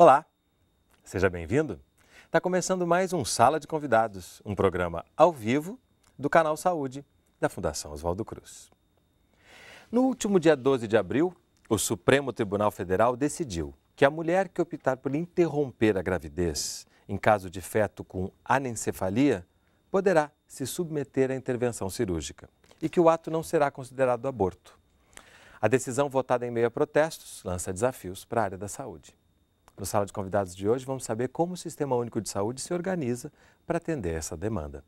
Olá, seja bem-vindo. Está começando mais um Sala de Convidados, um programa ao vivo do canal Saúde da Fundação Oswaldo Cruz. No último dia 12 de abril, o Supremo Tribunal Federal decidiu que a mulher que optar por interromper a gravidez em caso de feto com anencefalia poderá se submeter à intervenção cirúrgica e que o ato não será considerado aborto. A decisão votada em meio a protestos lança desafios para a área da saúde. No Sala de Convidados de hoje, vamos saber como o Sistema Único de Saúde se organiza para atender essa demanda.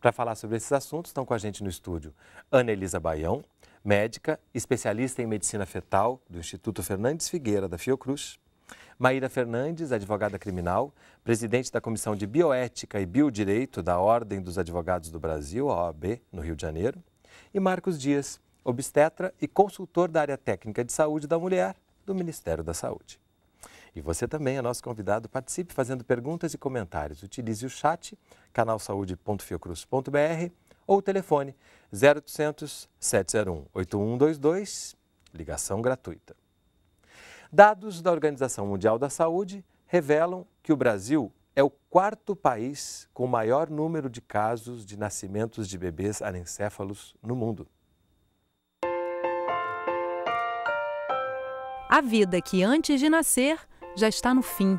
Para falar sobre esses assuntos, estão com a gente no estúdio Ana Elisa Baião, médica, especialista em medicina fetal do Instituto Fernandes Figueira, da Fiocruz. Maíra Fernandes, advogada criminal, presidente da Comissão de Bioética e Biodireito da Ordem dos Advogados do Brasil, a OAB, no Rio de Janeiro. E Marcos Dias, obstetra e consultor da área técnica de saúde da mulher do Ministério da Saúde. E você também é nosso convidado. Participe fazendo perguntas e comentários. Utilize o chat canalsaude.fiocruz.br ou o telefone 0800 701 8122, ligação gratuita. Dados da Organização Mundial da Saúde revelam que o Brasil é o quarto país com maior número de casos de nascimentos de bebês anencéfalos no mundo. A vida que antes de nascer já está no fim.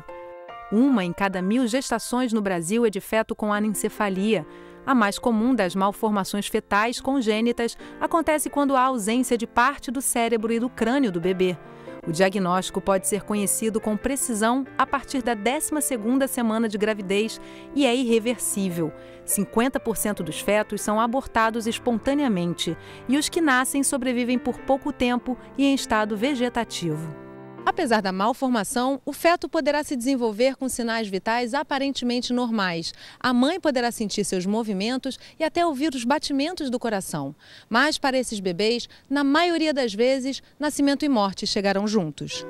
Uma em cada mil gestações no Brasil é de feto com anencefalia. A mais comum das malformações fetais congênitas acontece quando há ausência de parte do cérebro e do crânio do bebê. O diagnóstico pode ser conhecido com precisão a partir da 12 semana de gravidez e é irreversível. 50% dos fetos são abortados espontaneamente e os que nascem sobrevivem por pouco tempo e em estado vegetativo. Apesar da malformação, o feto poderá se desenvolver com sinais vitais aparentemente normais. A mãe poderá sentir seus movimentos e até ouvir os batimentos do coração. Mas para esses bebês, na maioria das vezes, nascimento e morte chegarão juntos.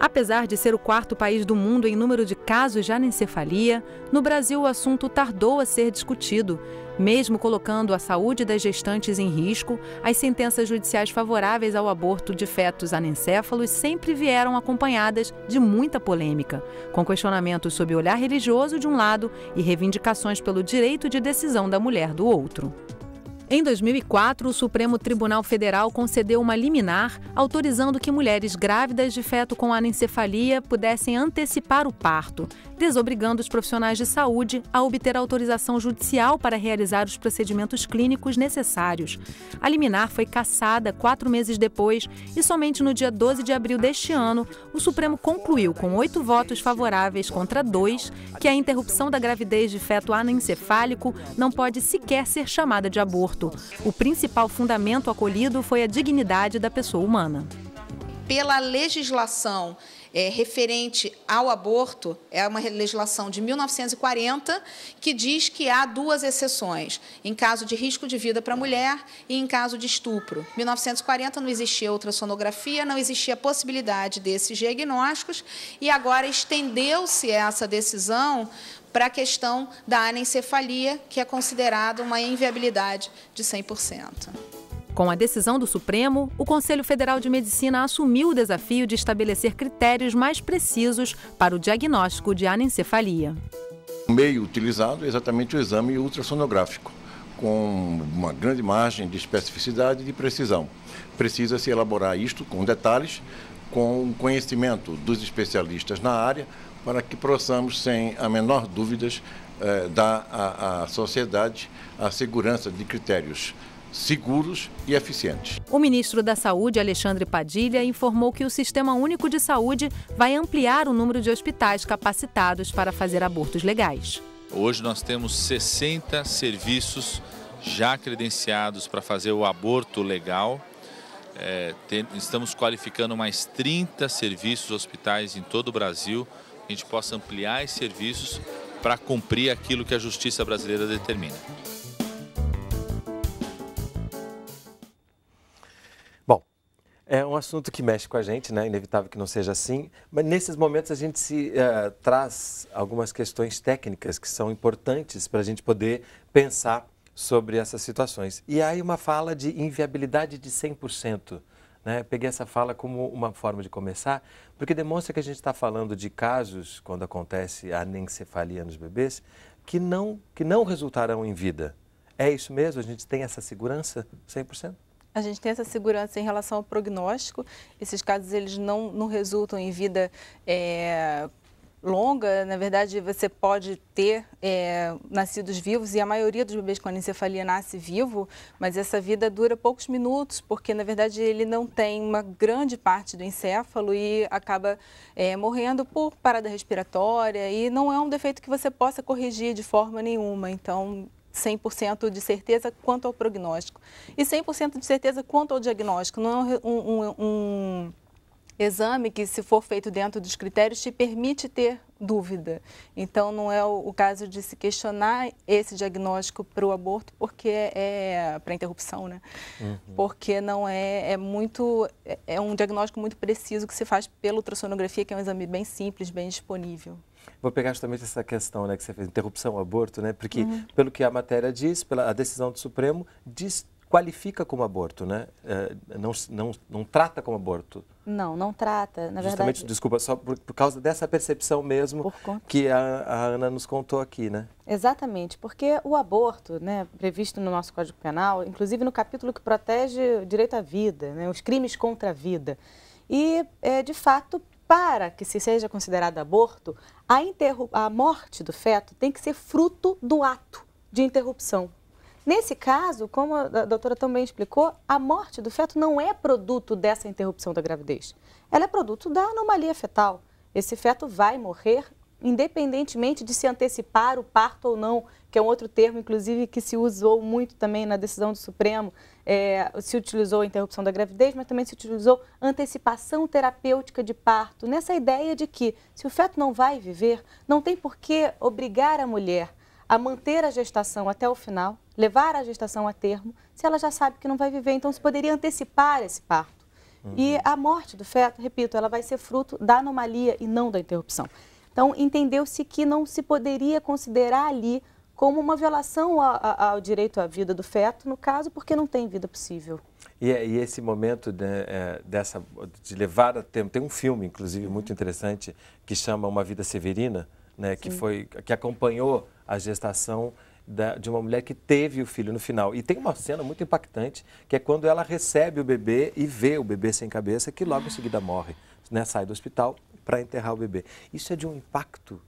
Apesar de ser o quarto país do mundo em número de casos de anencefalia, no Brasil o assunto tardou a ser discutido. Mesmo colocando a saúde das gestantes em risco, as sentenças judiciais favoráveis ao aborto de fetos anencéfalos sempre vieram acompanhadas de muita polêmica, com questionamentos sobre o olhar religioso de um lado e reivindicações pelo direito de decisão da mulher do outro. Em 2004, o Supremo Tribunal Federal concedeu uma liminar autorizando que mulheres grávidas de feto com anencefalia pudessem antecipar o parto, desobrigando os profissionais de saúde a obter autorização judicial para realizar os procedimentos clínicos necessários. A liminar foi cassada quatro meses depois e somente no dia 12 de abril deste ano, o Supremo concluiu com oito votos favoráveis contra dois que a interrupção da gravidez de feto anencefálico não pode sequer ser chamada de aborto aborto, o principal fundamento acolhido foi a dignidade da pessoa humana. Pela legislação é, referente ao aborto, é uma legislação de 1940 que diz que há duas exceções, em caso de risco de vida para a mulher e em caso de estupro. Em 1940 não existia ultrassonografia, não existia possibilidade desses diagnósticos e agora estendeu-se essa decisão para a questão da anencefalia, que é considerada uma inviabilidade de 100%. Com a decisão do Supremo, o Conselho Federal de Medicina assumiu o desafio de estabelecer critérios mais precisos para o diagnóstico de anencefalia. O meio utilizado é exatamente o exame ultrassonográfico, com uma grande margem de especificidade e de precisão. Precisa se elaborar isto com detalhes com o conhecimento dos especialistas na área, para que possamos, sem a menor dúvidas, eh, dar à, à sociedade a segurança de critérios seguros e eficientes. O ministro da Saúde, Alexandre Padilha, informou que o Sistema Único de Saúde vai ampliar o número de hospitais capacitados para fazer abortos legais. Hoje nós temos 60 serviços já credenciados para fazer o aborto legal é, ter, estamos qualificando mais 30 serviços hospitais em todo o Brasil, a gente possa ampliar esses serviços para cumprir aquilo que a justiça brasileira determina. Bom, é um assunto que mexe com a gente, né? Inevitável que não seja assim, mas nesses momentos a gente se uh, traz algumas questões técnicas que são importantes para a gente poder pensar sobre essas situações. E aí uma fala de inviabilidade de 100%. Né? Peguei essa fala como uma forma de começar, porque demonstra que a gente está falando de casos, quando acontece a anencefalia nos bebês, que não, que não resultarão em vida. É isso mesmo? A gente tem essa segurança 100%? A gente tem essa segurança em relação ao prognóstico. Esses casos eles não, não resultam em vida é, longa, na verdade, você pode ter é, nascidos vivos, e a maioria dos bebês com anencefalia nasce vivo, mas essa vida dura poucos minutos, porque, na verdade, ele não tem uma grande parte do encéfalo e acaba é, morrendo por parada respiratória, e não é um defeito que você possa corrigir de forma nenhuma. Então, 100% de certeza quanto ao prognóstico e 100% de certeza quanto ao diagnóstico. Não é um, um, um exame que, se for feito dentro dos critérios, te permite ter dúvida. Então, não é o, caso de se questionar esse diagnóstico para o aborto, porque é, é para interrupção, né? Uhum. Porque não é, é muito, é, é um diagnóstico muito preciso que se faz pela ultrassonografia, que é um exame bem simples, bem disponível. Vou pegar justamente essa questão né, que você fez, interrupção, aborto, né? Porque, uhum. pelo que a matéria diz, pela a decisão do Supremo, diz qualifica como aborto, né? É, não, não, não trata como aborto. Não, não trata, na Justamente, verdade. Justamente, desculpa, só por, por, causa dessa percepção mesmo que a, a, Ana nos contou aqui, né? Exatamente, porque o aborto, né, previsto no nosso Código Penal, inclusive no capítulo que protege o direito à vida, né, os crimes contra a vida. E, é, de fato, para que se seja considerado aborto, a, a morte do feto tem que ser fruto do ato de interrupção Nesse caso, como a doutora também explicou, a morte do feto não é produto dessa interrupção da gravidez. Ela é produto da anomalia fetal. Esse feto vai morrer independentemente de se antecipar o parto ou não, que é um outro termo, inclusive, que se usou muito também na decisão do Supremo, é, se utilizou a interrupção da gravidez, mas também se utilizou antecipação terapêutica de parto, nessa ideia de que se o feto não vai viver, não tem por que obrigar a mulher a manter a gestação até o final, levar a gestação a termo, se ela já sabe que não vai viver, então se poderia antecipar esse parto. Uhum. E a morte do feto, repito, ela vai ser fruto da anomalia e não da interrupção. Então, entendeu-se que não se poderia considerar ali como uma violação ao direito à vida do feto, no caso, porque não tem vida possível. E, é, e esse momento de, é, dessa, de levar a tempo, tem um filme, inclusive, muito uhum. interessante, que chama Uma Vida Severina, né, que, foi, que acompanhou a gestação da, de uma mulher que teve o filho no final. E tem uma cena muito impactante, que é quando ela recebe o bebê e vê o bebê sem cabeça, que logo em seguida morre, né? sai do hospital para enterrar o bebê. Isso é de um impacto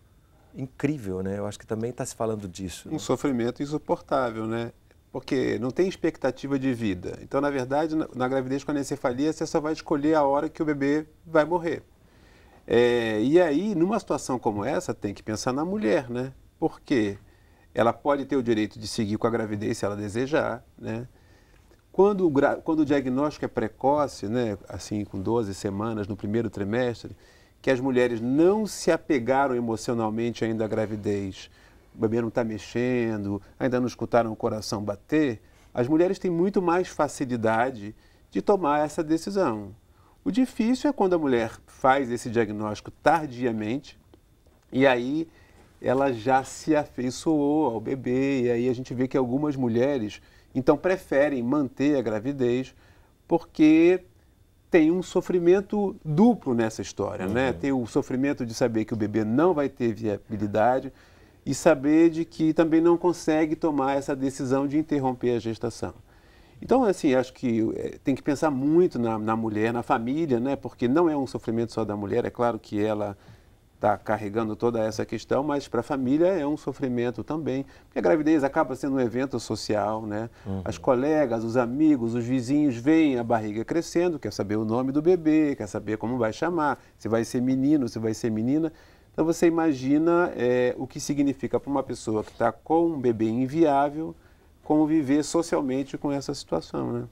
incrível, né? Eu acho que também está se falando disso. Um né? sofrimento insuportável, né? Porque não tem expectativa de vida. Então, na verdade, na gravidez com anencefalia, você só vai escolher a hora que o bebê vai morrer. É, e aí, numa situação como essa, tem que pensar na mulher, né? porque ela pode ter o direito de seguir com a gravidez se ela desejar, né? Quando o, quando o diagnóstico é precoce, né, assim, com 12 semanas, no primeiro trimestre, que as mulheres não se apegaram emocionalmente ainda à gravidez, o bebê não está mexendo, ainda não escutaram o coração bater, as mulheres têm muito mais facilidade de tomar essa decisão. O difícil é quando a mulher faz esse diagnóstico tardiamente e aí ela já se afeiçoou ao bebê, e aí a gente vê que algumas mulheres, então, preferem manter a gravidez porque tem um sofrimento duplo nessa história, né? uhum. né? Tem o sofrimento de saber que o bebê não vai ter viabilidade e saber de que também não consegue tomar essa decisão de interromper a gestação. Então, assim, acho que eh, tem que pensar muito na, na mulher, na família, né? Porque não é um sofrimento só da mulher, é claro que ela está carregando toda essa questão, mas para a família é um sofrimento também, porque a gravidez acaba sendo um evento social, né? Uhum. As colegas, os amigos, os vizinhos veem a barriga crescendo, quer saber o nome do bebê, quer saber como vai chamar, se vai ser menino, se vai ser menina. Então você imagina é, o que significa para uma pessoa que está com um bebê inviável conviver socialmente com essa situação, né?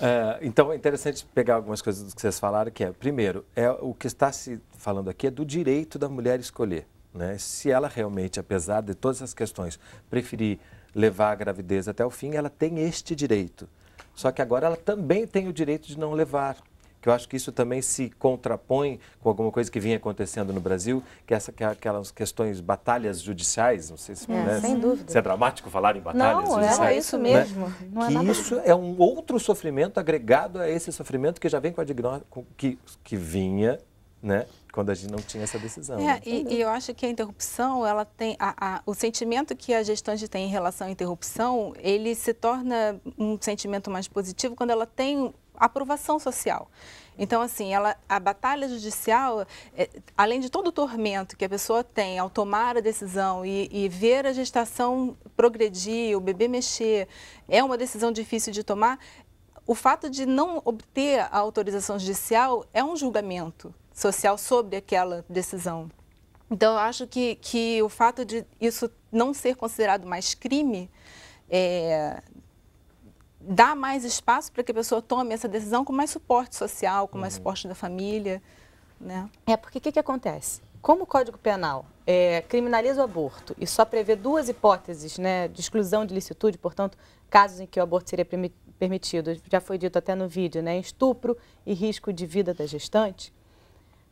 É, então é interessante pegar algumas coisas que vocês falaram, que é, primeiro, é o que está se falando aqui é do direito da mulher escolher. Né? Se ela realmente, apesar de todas as questões, preferir levar a gravidez até o fim, ela tem este direito. Só que agora ela também tem o direito de não levar que eu acho que isso também se contrapõe com alguma coisa que vinha acontecendo no Brasil, que é essa que é aquelas questões batalhas judiciais, não sei se é, né, sem dúvida. Se é dramático falar em batalhas não, é, judiciais. Não, é isso né, mesmo. Né? Não é que nada... isso é um outro sofrimento agregado a esse sofrimento que já vem com a diagnóstico, que que vinha, né, quando a gente não tinha essa decisão. É, né? e, e, eu acho que a interrupção, ela tem a, a, o sentimento que a gestante tem em relação à interrupção, ele se torna um sentimento mais positivo quando ela tem aprovação social. Então, assim, ela, a batalha judicial, é, além de todo o tormento que a pessoa tem ao tomar a decisão e, e, ver a gestação progredir, o bebê mexer, é uma decisão difícil de tomar. O fato de não obter a autorização judicial é um julgamento social sobre aquela decisão. Então, eu acho que, que o fato de isso não ser considerado mais crime é, dar mais espaço para que a pessoa tome essa decisão com mais suporte social, com mais uhum. suporte da família. Né? É, porque o que, que acontece? Como o Código Penal é, criminaliza o aborto e só prevê duas hipóteses né, de exclusão de licitude, portanto, casos em que o aborto seria permitido, já foi dito até no vídeo, né, estupro e risco de vida da gestante,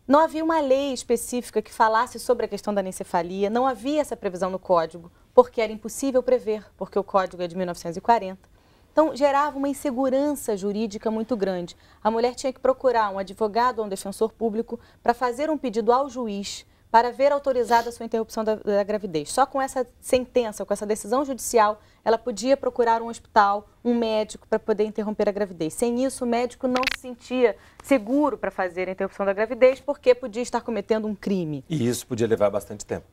não havia uma lei específica que falasse sobre a questão da anencefalia, não havia essa previsão no Código, porque era impossível prever, porque o Código é de 1940. Então, gerava uma insegurança jurídica muito grande. A mulher tinha que procurar um advogado ou um defensor público para fazer um pedido ao juiz para ver autorizada a sua interrupção da, da, gravidez. Só com essa sentença, com essa decisão judicial, ela podia procurar um hospital, um médico para poder interromper a gravidez. Sem isso, o médico não se sentia seguro para fazer a interrupção da gravidez porque podia estar cometendo um crime. E isso podia levar bastante tempo.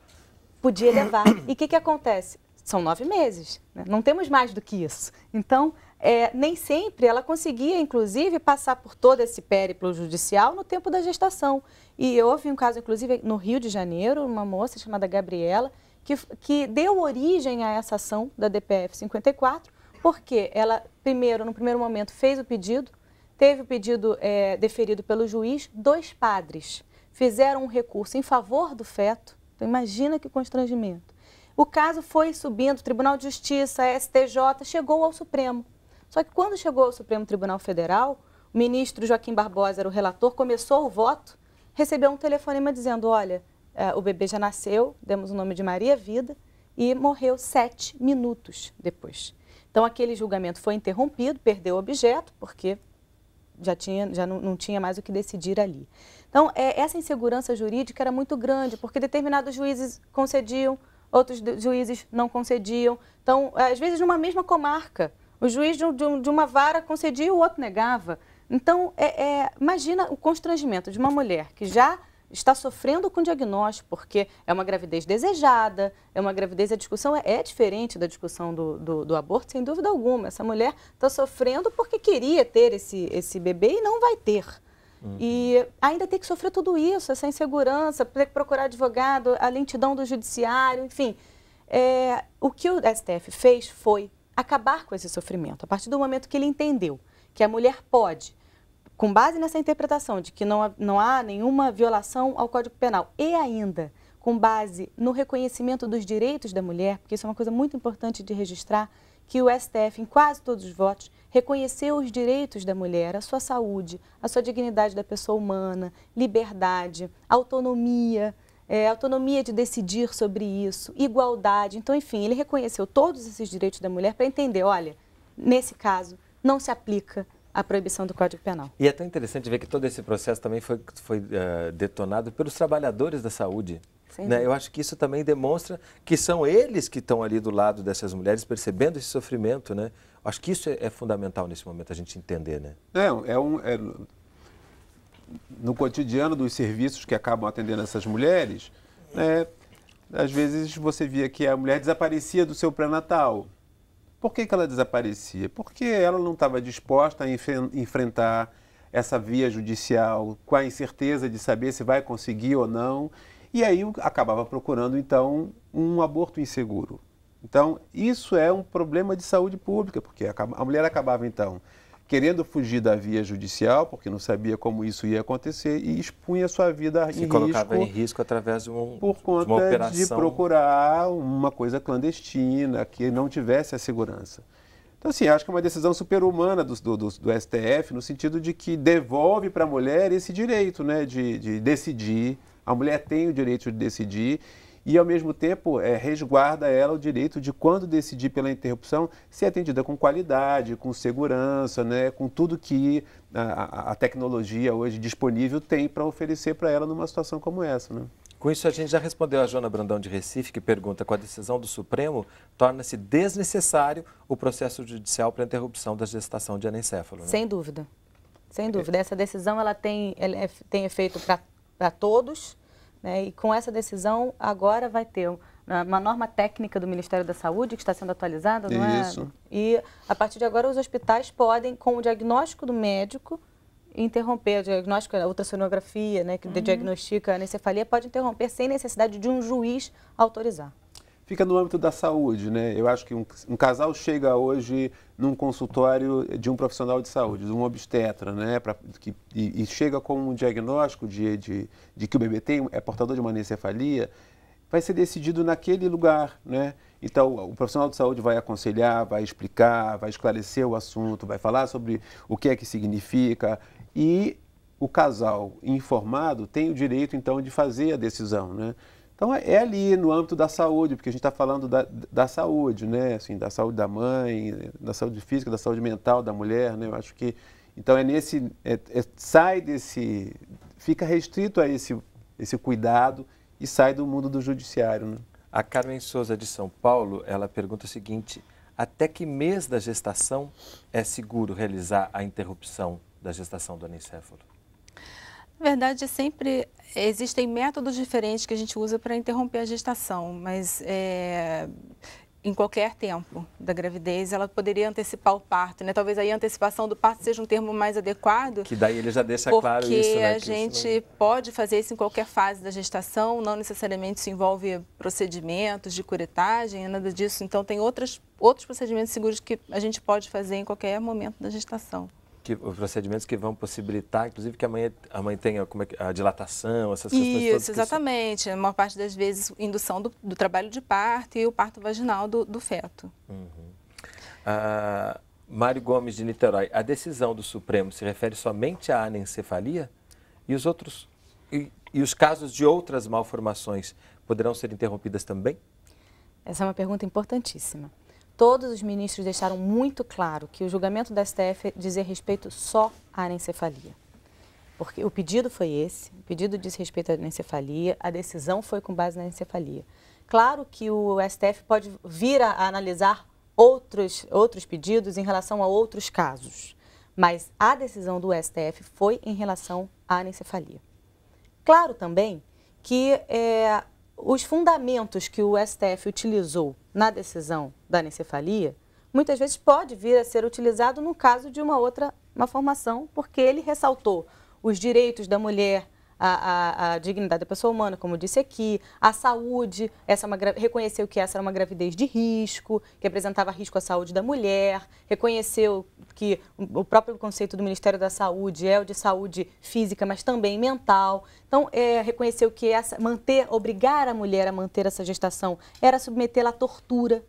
Podia levar. E o que, que acontece? são nove meses. Né? Não temos mais do que isso. Então, é, nem sempre ela conseguia, inclusive, passar por todo esse périplo judicial no tempo da gestação. E houve um caso, inclusive, no Rio de Janeiro, uma moça chamada Gabriela, que, que deu origem a essa ação da DPF 54, porque ela, primeiro, no primeiro momento, fez o pedido, teve o pedido é, deferido pelo juiz, dois padres fizeram um recurso em favor do feto. Então, imagina que constrangimento o caso foi subindo, Tribunal de Justiça, STJ, chegou ao Supremo. Só que quando chegou ao Supremo Tribunal Federal, o ministro Joaquim Barbosa era o relator, começou o voto, recebeu um telefonema dizendo: olha, eh, o bebê já nasceu, demos o nome de Maria Vida, e morreu sete minutos depois. Então aquele julgamento foi interrompido, perdeu o objeto, porque já, tinha, já não, não tinha mais o que decidir ali. Então é, essa insegurança jurídica era muito grande, porque determinados juízes concediam outros juízes não concediam. Então, é, às vezes, numa mesma comarca, o juiz de, um, de uma vara concedia e o outro negava. Então, é, é, imagina o constrangimento de uma mulher que já está sofrendo com diagnóstico, porque é uma gravidez desejada, é uma gravidez, a discussão é, é diferente da discussão do, do, do, aborto, sem dúvida alguma. Essa mulher está sofrendo porque queria ter esse, esse bebê e não vai ter. Uhum. E ainda tem que sofrer tudo isso, essa insegurança, ter que procurar advogado, a lentidão do judiciário, enfim. É, o que o STF fez foi acabar com esse sofrimento. A partir do momento que ele entendeu que a mulher pode, com base nessa interpretação de que não, não há nenhuma violação ao Código Penal, e ainda com base no reconhecimento dos direitos da mulher, porque isso é uma coisa muito importante de registrar, que o STF, em quase todos os votos, reconheceu os direitos da mulher, a sua saúde, a sua dignidade da pessoa humana, liberdade, autonomia, é, autonomia de decidir sobre isso, igualdade. Então, enfim, ele reconheceu todos esses direitos da mulher para entender, olha, nesse caso, não se aplica a proibição do Código Penal. E é tão interessante ver que todo esse processo também foi, foi uh, detonado pelos trabalhadores da saúde, né? Eu acho que isso também demonstra que são eles que estão ali do lado dessas mulheres, percebendo esse sofrimento, né? Acho que isso é, é, fundamental nesse momento, a gente entender, né? É, é um... É, no cotidiano dos serviços que acabam atendendo essas mulheres, né, às vezes você via que a mulher desaparecia do seu pré-natal. Por que, que ela desaparecia? Porque ela não estava disposta a enf enfrentar essa via judicial com a incerteza de saber se vai conseguir ou não. E aí acabava procurando, então, um aborto inseguro. Então, isso é um problema de saúde pública, porque a mulher acabava, então, querendo fugir da via judicial, porque não sabia como isso ia acontecer, e expunha sua vida Se em colocava risco, em risco através de, um, por conta de uma operação. de procurar uma coisa clandestina, que não tivesse a segurança. Então, assim, acho que é uma decisão super-humana do, do, do, STF, no sentido de que devolve para a mulher esse direito né, de, de decidir a mulher tem o direito de decidir e, ao mesmo tempo, é, resguarda ela o direito de, quando decidir pela interrupção, ser atendida com qualidade, com segurança, né, com tudo que a, a tecnologia hoje disponível tem para oferecer para ela numa situação como essa. Né? Com isso, a gente já respondeu a Joana Brandão de Recife, que pergunta: com a decisão do Supremo, torna-se desnecessário o processo judicial para interrupção da gestação de anencefalo? Né? Sem dúvida. Sem dúvida. Essa decisão ela tem, ela é, tem efeito para para todos. Né? E com essa decisão, agora vai ter uma norma técnica do Ministério da Saúde que está sendo atualizada, não é? Isso. é? E a partir de agora, os hospitais podem, com o diagnóstico do médico, interromper o diagnóstico, a ultrassonografia, né, que uhum. diagnostica a encefalia, pode interromper sem necessidade de um juiz autorizar fica no âmbito da saúde, né? Eu acho que um, um, casal chega hoje num consultório de um profissional de saúde, de um obstetra, né? Pra, que, e, e, chega com um diagnóstico de, de, de, que o bebê tem, é portador de uma anencefalia, vai ser decidido naquele lugar, né? Então, o profissional de saúde vai aconselhar, vai explicar, vai esclarecer o assunto, vai falar sobre o que é que significa e o casal informado tem o direito, então, de fazer a decisão, né? Então é, é ali no âmbito da saúde, porque a gente está falando da, da, saúde, né? Assim, da saúde da mãe, da saúde física, da saúde mental da mulher, né? Eu acho que então é nesse é, é, sai desse fica restrito a esse esse cuidado e sai do mundo do judiciário. Né? A Carmen Souza de São Paulo ela pergunta o seguinte: até que mês da gestação é seguro realizar a interrupção da gestação do anencefalo? Na verdade, é sempre existem métodos diferentes que a gente usa para interromper a gestação, mas é, em qualquer tempo da gravidez, ela poderia antecipar o parto, né? Talvez aí a antecipação do parto seja um termo mais adequado. Que daí ele já deixa claro isso, Porque né, a gente não... pode fazer isso em qualquer fase da gestação, não necessariamente se envolve procedimentos de curetagem, nada disso. Então, tem outras, outros procedimentos seguros que a gente pode fazer em qualquer momento da gestação que, procedimentos que vão possibilitar, inclusive, que a mãe, a mãe tenha como é que, a dilatação, essas questões Isso, exatamente. A maior parte das vezes, indução do, do, trabalho de parto e o parto vaginal do, do feto. Uhum. Ah, Mário Gomes de Niterói, a decisão do Supremo se refere somente à anencefalia e os outros e, e os casos de outras malformações poderão ser interrompidas também? Essa é uma pergunta importantíssima todos os ministros deixaram muito claro que o julgamento da STF dizia respeito só à anencefalia. Porque o pedido foi esse, o pedido diz respeito à anencefalia, a decisão foi com base na anencefalia. Claro que o STF pode vir a analisar outros, outros pedidos em relação a outros casos, mas a decisão do STF foi em relação à anencefalia. Claro também que é, os fundamentos que o STF utilizou na decisão da anencefalia, muitas vezes pode vir a ser utilizado no caso de uma outra uma formação, porque ele ressaltou os direitos da mulher, a, a, a dignidade da pessoa humana, como eu disse aqui, a saúde, essa é uma, reconheceu que essa era uma gravidez de risco, que apresentava risco à saúde da mulher, reconheceu que o próprio conceito do Ministério da Saúde é o de saúde física, mas também mental. Então, é, reconheceu que essa, manter, obrigar a mulher a manter essa gestação era submetê-la à tortura,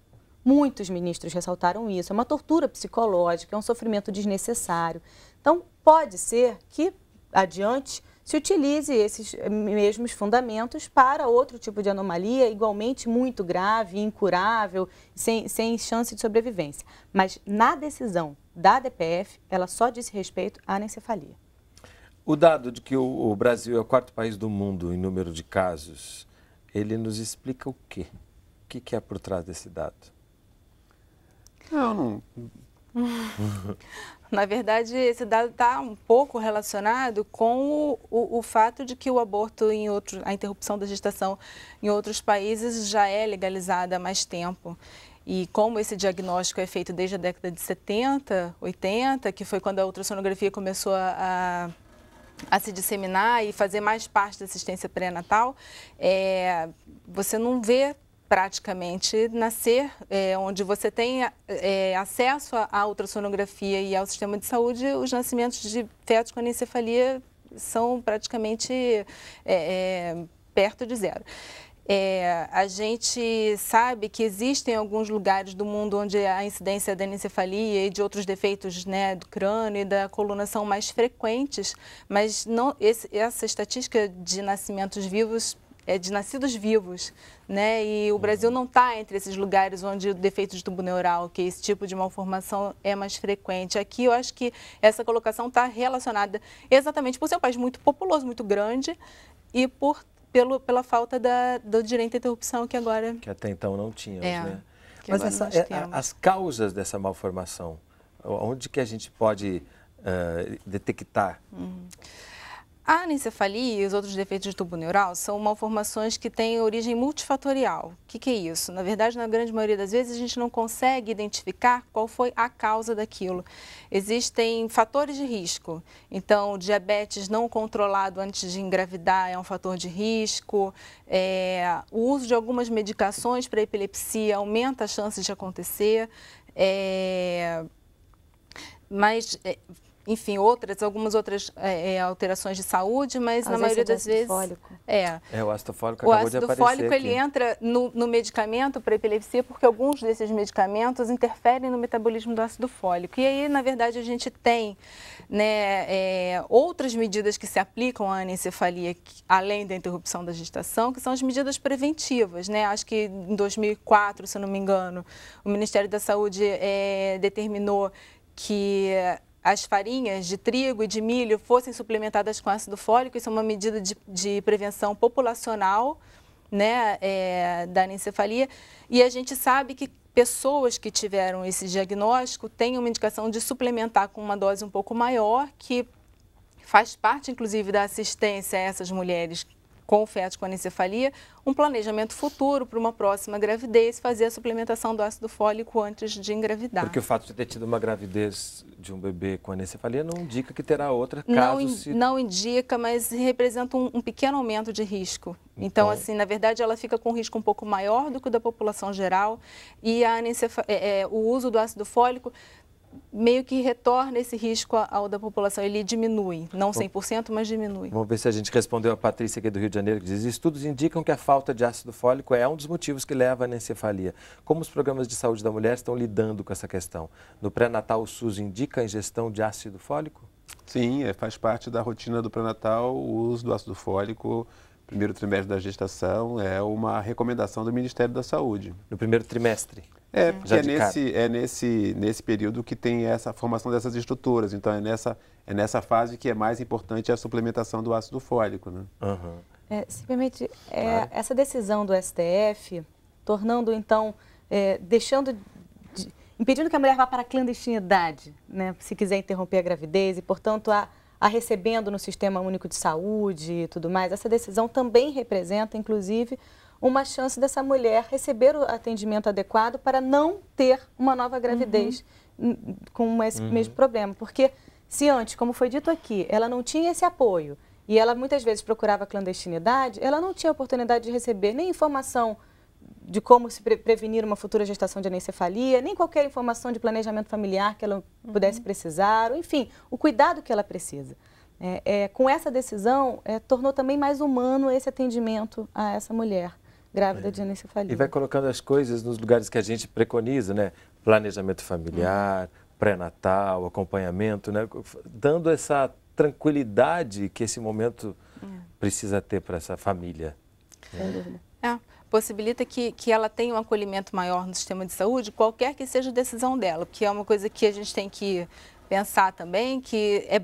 Muitos ministros ressaltaram isso. É uma tortura psicológica, é um sofrimento desnecessário. Então, pode ser que, adiante, se utilize esses eh, mesmos fundamentos para outro tipo de anomalia, igualmente muito grave, incurável, sem, sem chance de sobrevivência. Mas na decisão da DPF, ela só diz respeito à encefalia. O dado de que o Brasil é o quarto país do mundo em número de casos, ele nos explica o quê? O que, que é por trás desse dado? Eu não na verdade, esse dado está um pouco relacionado com o, o, o, fato de que o aborto em outros, a interrupção da gestação em outros países já é legalizada há mais tempo. E como esse diagnóstico é feito desde a década de 70, 80, que foi quando a ultrassonografia começou a, a se disseminar e fazer mais parte da assistência pré-natal, é, você não vê praticamente nascer, é, onde você tem é, acesso à ultrassonografia e ao sistema de saúde, os nascimentos de fetos com anencefalia são praticamente é, é perto de zero. É, a gente sabe que existem alguns lugares do mundo onde a incidência da encefalia e de outros defeitos né, do crânio e da coluna são mais frequentes, mas não, esse, essa estatística de nascimentos vivos é de nascidos vivos, né? E o Brasil não está entre esses lugares onde o defeito de tubo neural, que esse tipo de malformação é mais frequente. Aqui eu acho que essa colocação está relacionada exatamente por ser um país muito populoso, muito grande e por pelo, pela falta da, do direito à interrupção que agora que até então não tínhamos, é, né? Mas essa, é, é as causas dessa malformação, onde que a gente pode uh, detectar? Uhum. A anencefalia e os outros defeitos de tubo neural são malformações que têm origem multifatorial. O que, que, é isso? Na verdade, na grande maioria das vezes, a gente não consegue identificar qual foi a causa daquilo. Existem fatores de risco. Então, diabetes não controlado antes de engravidar é um fator de risco. É, o uso de algumas medicações para epilepsia aumenta a chance de acontecer. É, mas é, enfim, outras, algumas outras é, é, alterações de saúde, mas Às na maioria é das vezes. Fólico. É. é, o ácido fólico O ácido fólico aqui. ele entra no, no medicamento para epilepsia porque alguns desses medicamentos interferem no metabolismo do ácido fólico. E aí, na verdade, a gente tem né, é, outras medidas que se aplicam à anencefalia, que, além da interrupção da gestação, que são as medidas preventivas. Né? Acho que em 2004, se não me engano, o Ministério da Saúde é, determinou que as farinhas de trigo e de milho fossem suplementadas com ácido fólico. Isso é uma medida de, de prevenção populacional né, é, da encefalia. E a gente sabe que pessoas que tiveram esse diagnóstico têm uma indicação de suplementar com uma dose um pouco maior, que faz parte, inclusive, da assistência a essas mulheres com o feto com anencefalia, um planejamento futuro para uma próxima gravidez, fazer a suplementação do ácido fólico antes de engravidar. Porque o fato de ter tido uma gravidez de um bebê com anencefalia não indica que terá outra, caso não, se... Não indica, mas representa um, um pequeno aumento de risco. Então, então, assim, na verdade, ela fica com um risco um pouco maior do que o da população geral e a é, é, o uso do ácido fólico meio que retorna esse risco ao da população, ele diminui, não 100%, mas diminui. Vamos ver se a gente respondeu a Patrícia aqui do Rio de Janeiro, que diz, estudos indicam que a falta de ácido fólico é um dos motivos que leva à encefalia. Como os programas de saúde da mulher estão lidando com essa questão? No pré-natal, o SUS indica a ingestão de ácido fólico? Sim, é, faz parte da rotina do pré-natal o uso do ácido fólico, primeiro trimestre da gestação, é uma recomendação do Ministério da Saúde. No primeiro trimestre? É, porque é, nesse, é nesse, nesse período que tem essa formação dessas estruturas. Então, é nessa, é nessa fase que é mais importante a suplementação do ácido fólico. Né? Uhum. É, é, claro. essa decisão do STF, tornando, então, é, deixando, de, impedindo que a mulher vá para a clandestinidade, né, se quiser interromper a gravidez e, portanto, a, a recebendo no Sistema Único de Saúde e tudo mais, essa decisão também representa, inclusive, uma chance dessa mulher receber o atendimento adequado para não ter uma nova gravidez uhum. com esse uhum. mesmo problema. Porque se antes, como foi dito aqui, ela não tinha esse apoio e ela muitas vezes procurava clandestinidade, ela não tinha oportunidade de receber nem informação de como se pre prevenir uma futura gestação de anencefalia, nem qualquer informação de planejamento familiar que ela uhum. pudesse uhum. precisar, enfim, o cuidado que ela precisa. É, é, com essa decisão, é, tornou também mais humano esse atendimento a essa mulher grávida é. de anencefalia. E vai colocando as coisas nos lugares que a gente preconiza, né? Planejamento familiar, hum. pré-natal, acompanhamento, né? Dando essa tranquilidade que esse momento é. precisa ter para essa família. Né? É. Possibilita que, que ela tenha um acolhimento maior no sistema de saúde, qualquer que seja a decisão dela, porque é uma coisa que a gente tem que pensar também que é,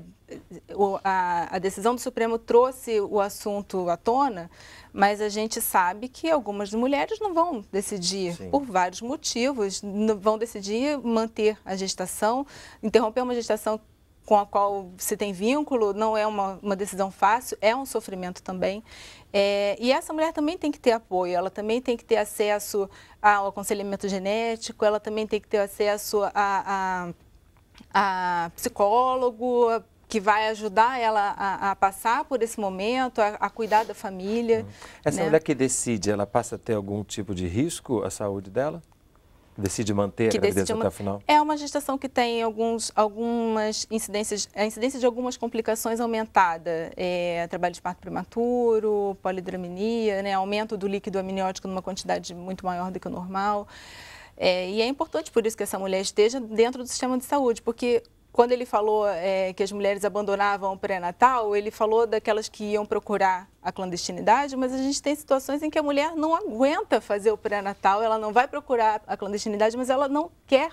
a, a decisão do Supremo trouxe o assunto à tona, mas a gente sabe que algumas mulheres não vão decidir Sim. por vários motivos, não vão decidir manter a gestação, interromper uma gestação com a qual se tem vínculo, não é uma, uma decisão fácil, é um sofrimento também. É, e essa mulher também tem que ter apoio, ela também tem que ter acesso ao aconselhamento genético, ela também tem que ter acesso a, a a psicólogo, que vai ajudar ela a, a, passar por esse momento, a, a cuidar da família. Essa né? mulher que decide, ela passa a ter algum tipo de risco à saúde dela? Decide manter que a gravidez até o final? É uma gestação que tem alguns, algumas incidências, a incidência de algumas complicações aumentada. É, trabalho de parto prematuro, polidraminia, né, aumento do líquido amniótico numa quantidade muito maior do que o normal. É, e é importante por isso que essa mulher esteja dentro do sistema de saúde, porque quando ele falou é, que as mulheres abandonavam o pré-natal, ele falou daquelas que iam procurar a clandestinidade, mas a gente tem situações em que a mulher não aguenta fazer o pré-natal, ela não vai procurar a clandestinidade, mas ela não quer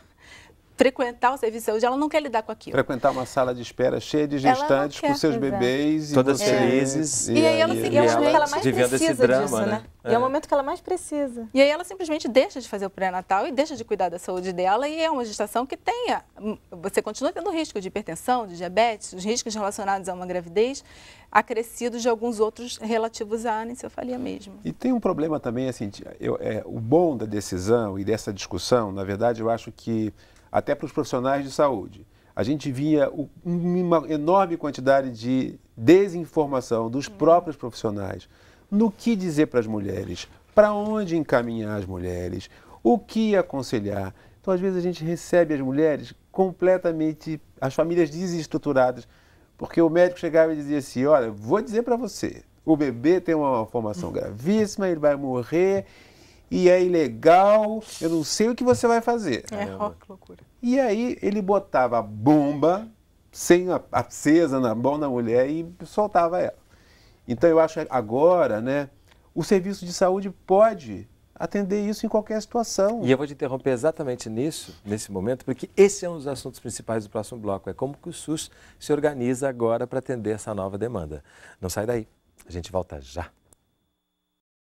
frequentar o serviço de saúde, ela não quer lidar com aquilo. Frequentar uma sala de espera cheia de gestantes com seus bebês. e Todas felizes. E, aí ela, e, é ela, mais precisa drama, disso, né? né? E é o é. momento que ela mais precisa. E aí ela simplesmente deixa de fazer o pré-natal e deixa de cuidar da saúde dela e é uma gestação que tenha... Hum, você continua tendo risco de hipertensão, de diabetes, os riscos relacionados a uma gravidez, acrescidos de alguns outros relativos à anencefalia mesmo. E tem um problema também, assim, eu, é, o bom da decisão e dessa discussão, na verdade, eu acho que até para os profissionais de saúde. A gente via uma enorme quantidade de desinformação dos hum. próprios profissionais no que dizer para as mulheres, para onde encaminhar as mulheres, o que aconselhar. Então, às vezes, a gente recebe as mulheres completamente, as famílias desestruturadas, porque o médico chegava e dizia assim: Olha, vou dizer para você, o bebê tem uma formação hum. gravíssima, ele vai morrer e é ilegal, eu não sei o que você vai fazer. É rock, loucura. E aí ele botava a bomba, sem a, acesa na mão da mulher e soltava ela. Então eu acho que agora, né, o serviço de saúde pode atender isso em qualquer situação. E eu vou te interromper exatamente nisso, nesse momento, porque esse é um dos assuntos principais do próximo bloco. É como que o SUS se organiza agora para atender essa nova demanda. Não sai daí. A gente volta já.